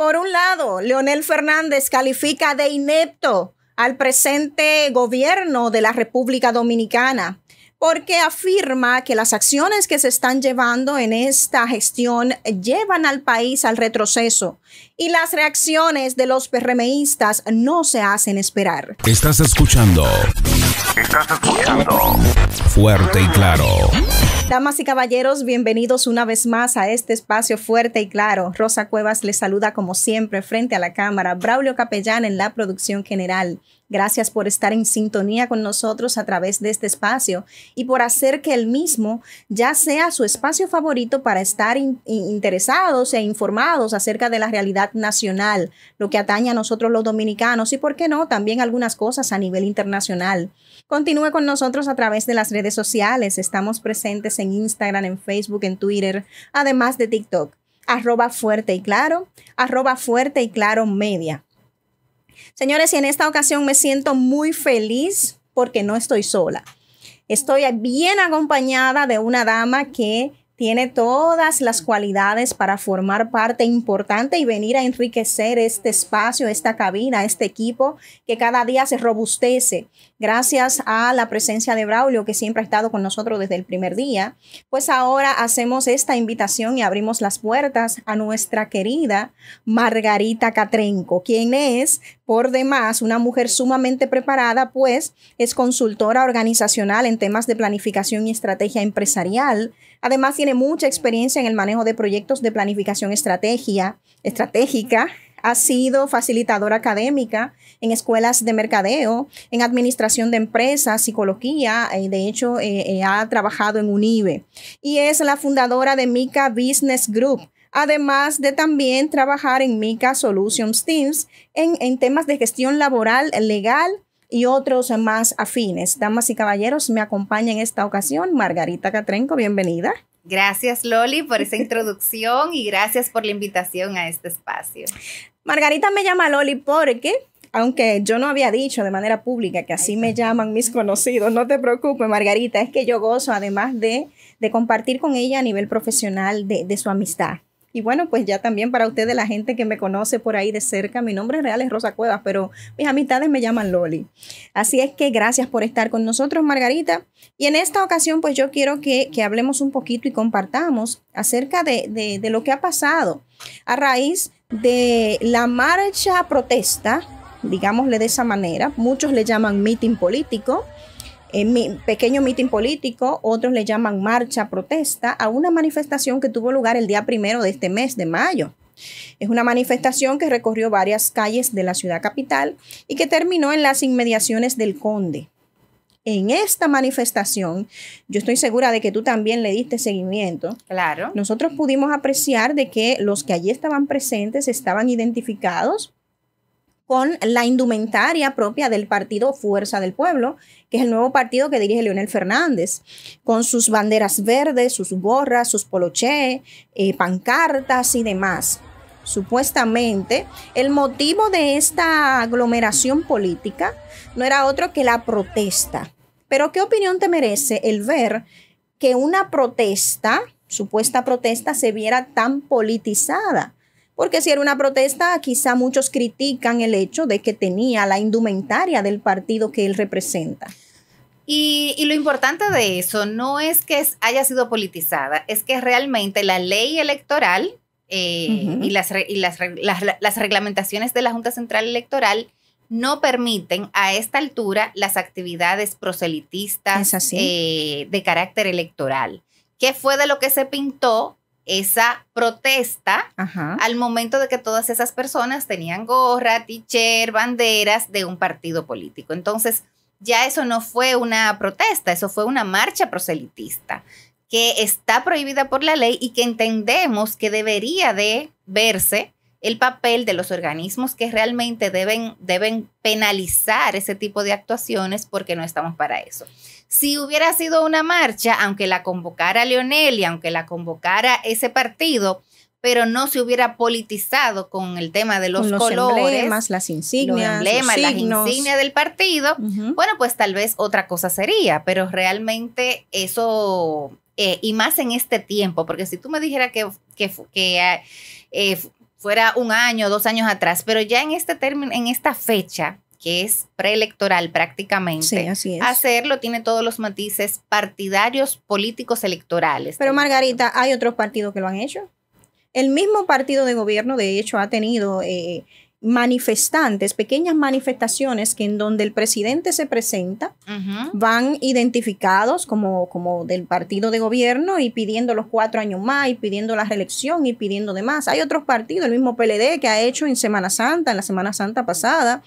Por un lado, Leonel Fernández califica de inepto al presente gobierno de la República Dominicana porque afirma que las acciones que se están llevando en esta gestión llevan al país al retroceso y las reacciones de los PRMistas no se hacen esperar. Estás escuchando. Estás escuchando. Fuerte y claro. Damas y caballeros, bienvenidos una vez más a este espacio fuerte y claro. Rosa Cuevas les saluda como siempre frente a la cámara, Braulio Capellán en la producción general. Gracias por estar en sintonía con nosotros a través de este espacio y por hacer que el mismo ya sea su espacio favorito para estar interesados e informados acerca de la realidad nacional, lo que atañe a nosotros los dominicanos y, por qué no, también algunas cosas a nivel internacional. Continúe con nosotros a través de las redes sociales. Estamos presentes en Instagram, en Facebook, en Twitter, además de TikTok. Arroba fuerte y claro, arroba fuerte y claro media. Señores, y en esta ocasión me siento muy feliz porque no estoy sola. Estoy bien acompañada de una dama que tiene todas las cualidades para formar parte importante y venir a enriquecer este espacio, esta cabina, este equipo que cada día se robustece gracias a la presencia de Braulio que siempre ha estado con nosotros desde el primer día. Pues ahora hacemos esta invitación y abrimos las puertas a nuestra querida Margarita Catrenco, quien es por demás una mujer sumamente preparada, pues es consultora organizacional en temas de planificación y estrategia empresarial Además, tiene mucha experiencia en el manejo de proyectos de planificación estrategia, estratégica. Ha sido facilitadora académica en escuelas de mercadeo, en administración de empresas, psicología, y eh, de hecho eh, eh, ha trabajado en UNIBE. Y es la fundadora de Mica Business Group, además de también trabajar en Mica Solutions Teams en, en temas de gestión laboral, legal, y otros más afines. Damas y caballeros, me acompaña en esta ocasión Margarita Catrenco, bienvenida. Gracias Loli por esa introducción y gracias por la invitación a este espacio. Margarita me llama Loli porque aunque yo no había dicho de manera pública que así me llaman mis conocidos, no te preocupes, Margarita, es que yo gozo además de, compartir con ella a nivel profesional de, su amistad. Y bueno, pues ya también para ustedes, la gente que me conoce por ahí de cerca, mi nombre real es Rosa Cuevas, pero mis amistades me llaman Loli. Así es que gracias por estar con nosotros, Margarita. Y en esta ocasión, pues yo quiero que, hablemos un poquito y compartamos acerca de, de, lo que ha pasado a raíz de la marcha protesta, digámosle de esa manera, muchos le llaman meeting político, eh, mi pequeño mitin político, otros le llaman marcha, protesta, a una manifestación que tuvo lugar el día primero de este mes, de mayo. Es una manifestación que recorrió varias calles de la ciudad capital y que terminó en las inmediaciones del Conde. En esta manifestación, yo estoy segura de que tú también le diste seguimiento. Claro. Nosotros pudimos apreciar de que los que allí estaban presentes estaban identificados con la indumentaria propia del partido Fuerza del Pueblo, que es el nuevo partido que dirige Leonel Fernández, con sus banderas verdes, sus gorras, sus poloché, eh, pancartas y demás. Supuestamente, el motivo de esta aglomeración política no era otro que la protesta. Pero ¿qué opinión te merece el ver que una protesta, supuesta protesta, se viera tan politizada? porque si era una protesta, quizá muchos critican el hecho de que tenía la indumentaria del partido que él representa. Y, lo importante de eso no es que haya sido politizada, es que realmente la ley electoral eh, y, las, reglamentaciones de la Junta Central Electoral no permiten a esta altura las actividades proselitistas eh, de carácter electoral. ¿Qué fue de lo que se pintó esa protesta al momento de que todas esas personas tenían gorra, ticher, banderas de un partido político. Entonces, ya eso no fue una protesta, eso fue una marcha proselitista que está prohibida por la ley y que entendemos que debería de verse el papel de los organismos que realmente deben, deben penalizar ese tipo de actuaciones porque no estamos para eso. Si hubiera sido una marcha, aunque la convocara Leonel y aunque la convocara ese partido, pero no se hubiera politizado con el tema de los, los colores, emblemas, las insignias, los emblemas, las insignias del partido, bueno, pues tal vez otra cosa sería, pero realmente eso, eh, y más en este tiempo, porque si tú me dijeras que, eh, fuera un año, dos años atrás, pero ya en este término, en esta fecha, que es preelectoral prácticamente. Sí, así es. Hacerlo tiene todos los matices partidarios políticos electorales. Pero Margarita, hay otros partidos que lo han hecho. El mismo partido de gobierno, de hecho, ha tenido eh, manifestantes, pequeñas manifestaciones que en donde el presidente se presenta, van identificados como, como del partido de gobierno y pidiendo los cuatro años más y pidiendo la reelección y pidiendo demás. Hay otros partidos, el mismo PLD que ha hecho en Semana Santa, en la Semana Santa pasada,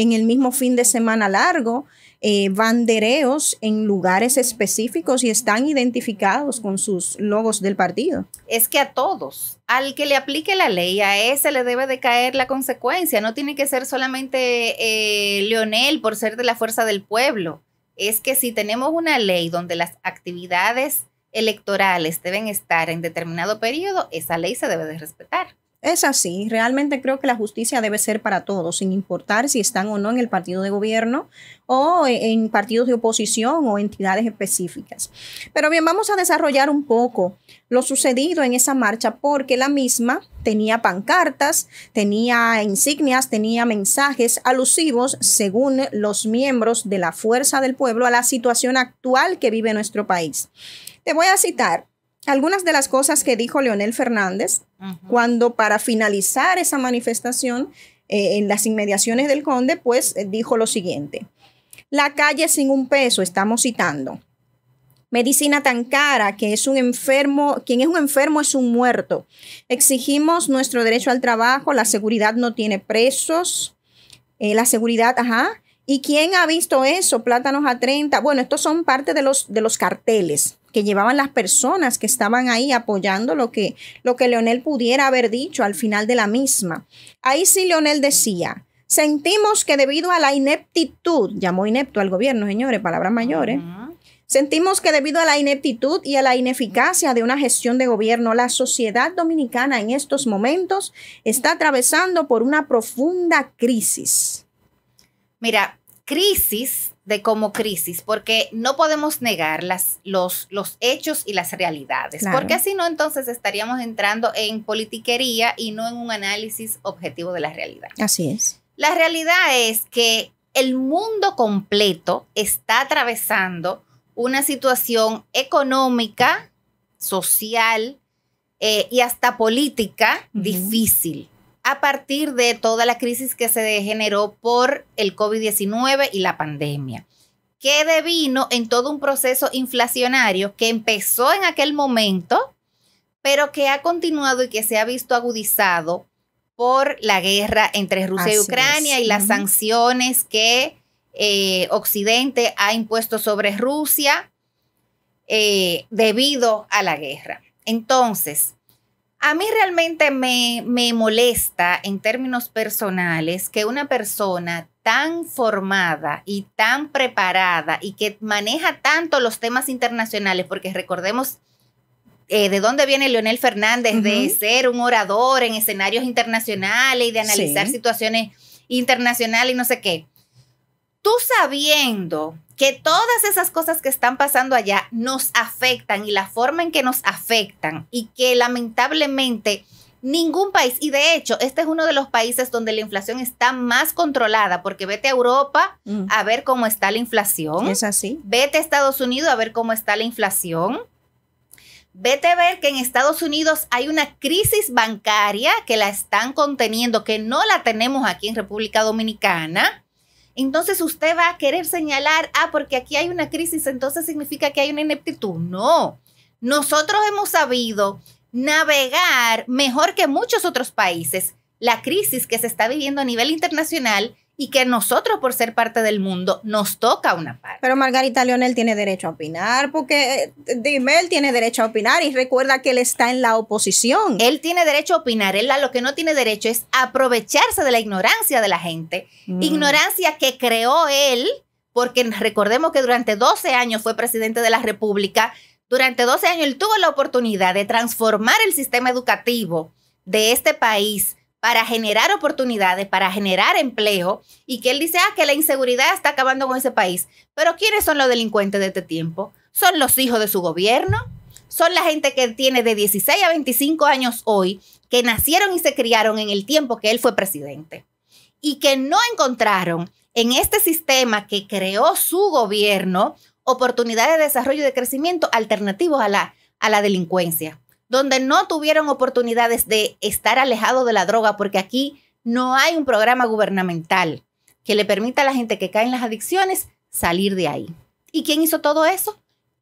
en el mismo fin de semana largo, eh, bandereos en lugares específicos y están identificados con sus logos del partido. Es que a todos, al que le aplique la ley, a ese le debe de caer la consecuencia. No tiene que ser solamente eh, Leonel por ser de la fuerza del pueblo. Es que si tenemos una ley donde las actividades electorales deben estar en determinado periodo, esa ley se debe de respetar. Es así, realmente creo que la justicia debe ser para todos, sin importar si están o no en el partido de gobierno o e, en partidos de oposición o entidades específicas. Pero bien, vamos a desarrollar un poco lo sucedido en esa marcha porque la misma tenía pancartas, tenía insignias, tenía mensajes alusivos, según los miembros de la Fuerza del Pueblo, a la situación actual que vive nuestro país. Te voy a citar algunas de las cosas que dijo Leonel Fernández cuando para finalizar esa manifestación eh, en las inmediaciones del conde, pues eh, dijo lo siguiente. La calle sin un peso, estamos citando. Medicina tan cara que es un enfermo, quien es un enfermo es un muerto. Exigimos nuestro derecho al trabajo, la seguridad no tiene presos, eh, la seguridad, ajá, ¿Y quién ha visto eso? Plátanos a 30. Bueno, estos son parte de los, de los carteles que llevaban las personas que estaban ahí apoyando lo que, lo que Leonel pudiera haber dicho al final de la misma. Ahí sí Leonel decía, sentimos que debido a la ineptitud, llamó inepto al gobierno, señores, palabras mayores, sentimos que debido a la ineptitud y a la ineficacia de una gestión de gobierno, la sociedad dominicana en estos momentos está atravesando por una profunda crisis. Mira, crisis de como crisis, porque no podemos negar las, los, los hechos y las realidades, porque si no, entonces estaríamos entrando en politiquería y no en un análisis objetivo de la realidad. Así es. La realidad es que el mundo completo está atravesando una situación económica, social eh, y hasta política difícil a partir de toda la crisis que se generó por el COVID-19 y la pandemia, que devino en todo un proceso inflacionario que empezó en aquel momento, pero que ha continuado y que se ha visto agudizado por la guerra entre Rusia y Ucrania y las sanciones que eh, Occidente ha impuesto sobre Rusia eh, debido a la guerra. Entonces, a mí realmente me, molesta en términos personales que una persona tan formada y tan preparada y que maneja tanto los temas internacionales, porque recordemos eh, de dónde viene Leonel Fernández, de ser un orador en escenarios internacionales y de analizar situaciones internacionales y no sé qué tú sabiendo que todas esas cosas que están pasando allá nos afectan y la forma en que nos afectan y que lamentablemente ningún país, y de hecho este es uno de los países donde la inflación está más controlada, porque vete a Europa mm. a ver cómo está la inflación. Es así. Vete a Estados Unidos a ver cómo está la inflación. Vete a ver que en Estados Unidos hay una crisis bancaria que la están conteniendo, que no la tenemos aquí en República Dominicana entonces usted va a querer señalar, ah, porque aquí hay una crisis, entonces significa que hay una ineptitud. No, nosotros hemos sabido navegar mejor que muchos otros países la crisis que se está viviendo a nivel internacional y que nosotros por ser parte del mundo nos toca una parte. Pero Margarita Leonel tiene derecho a opinar porque eh, Dimel tiene derecho a opinar y recuerda que él está en la oposición. Él tiene derecho a opinar, él a lo que no tiene derecho es aprovecharse de la ignorancia de la gente, mm. ignorancia que creó él, porque recordemos que durante 12 años fue presidente de la República, durante 12 años él tuvo la oportunidad de transformar el sistema educativo de este país para generar oportunidades, para generar empleo, y que él dice, ah, que la inseguridad está acabando con ese país. Pero ¿quiénes son los delincuentes de este tiempo? Son los hijos de su gobierno, son la gente que tiene de 16 a 25 años hoy, que nacieron y se criaron en el tiempo que él fue presidente, y que no encontraron en este sistema que creó su gobierno oportunidades de desarrollo y de crecimiento alternativos a la, a la delincuencia donde no tuvieron oportunidades de estar alejado de la droga, porque aquí no hay un programa gubernamental que le permita a la gente que cae en las adicciones salir de ahí. ¿Y quién hizo todo eso?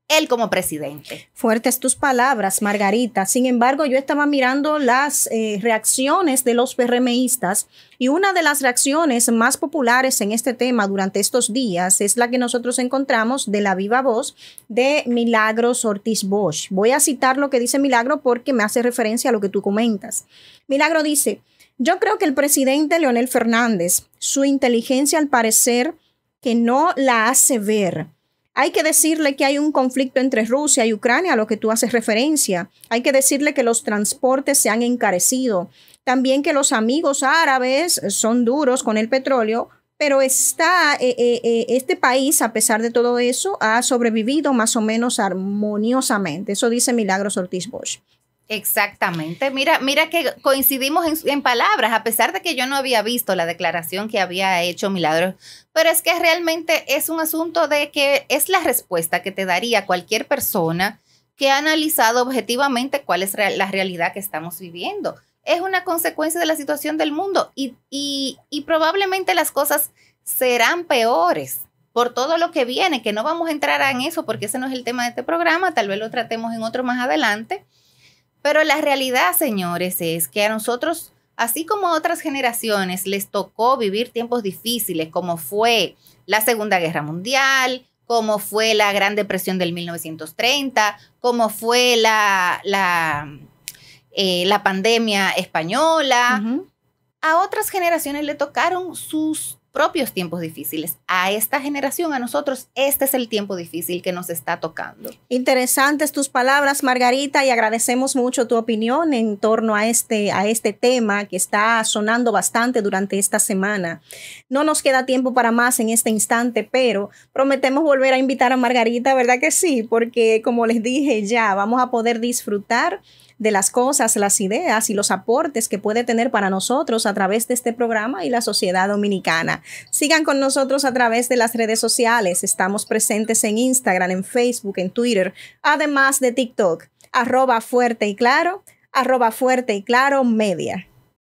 él como presidente. Fuertes tus palabras, Margarita. Sin embargo, yo estaba mirando las eh, reacciones de los PRMistas y una de las reacciones más populares en este tema durante estos días es la que nosotros encontramos de la viva voz de Milagros Ortiz Bosch. Voy a citar lo que dice Milagro porque me hace referencia a lo que tú comentas. Milagro dice, yo creo que el presidente Leonel Fernández, su inteligencia al parecer que no la hace ver hay que decirle que hay un conflicto entre Rusia y Ucrania, a lo que tú haces referencia. Hay que decirle que los transportes se han encarecido. También que los amigos árabes son duros con el petróleo, pero está, eh, eh, eh, este país, a pesar de todo eso, ha sobrevivido más o menos armoniosamente. Eso dice Milagros Ortiz Bosch. Exactamente. Mira, mira que coincidimos en, palabras, a pesar de que yo no había visto la declaración que había hecho Milagros, pero es que realmente es un asunto de que es la respuesta que te daría cualquier persona que ha analizado objetivamente cuál es la realidad que estamos viviendo. Es una consecuencia de la situación del mundo y, y probablemente las cosas serán peores por todo lo que viene, que no vamos a entrar en eso porque ese no es el tema de este programa, tal vez lo tratemos en otro más adelante pero la realidad, señores, es que a nosotros, así como a otras generaciones, les tocó vivir tiempos difíciles, como fue la Segunda Guerra Mundial, como fue la Gran Depresión del 1930, como fue la, la, eh, la pandemia española. A otras generaciones le tocaron sus propios tiempos difíciles. A esta generación, a nosotros, este es el tiempo difícil que nos está tocando. Interesantes tus palabras, Margarita, y agradecemos mucho tu opinión en torno a este, a este tema que está sonando bastante durante esta semana. No nos queda tiempo para más en este instante, pero prometemos volver a invitar a Margarita, ¿verdad que sí? Porque como les dije ya, vamos a poder disfrutar de las cosas, las ideas y los aportes que puede tener para nosotros a través de este programa y la sociedad dominicana. Sigan con nosotros a través de las redes sociales. Estamos presentes en Instagram, en Facebook, en Twitter, además de TikTok, arroba fuerte y claro, arroba fuerte y claro media.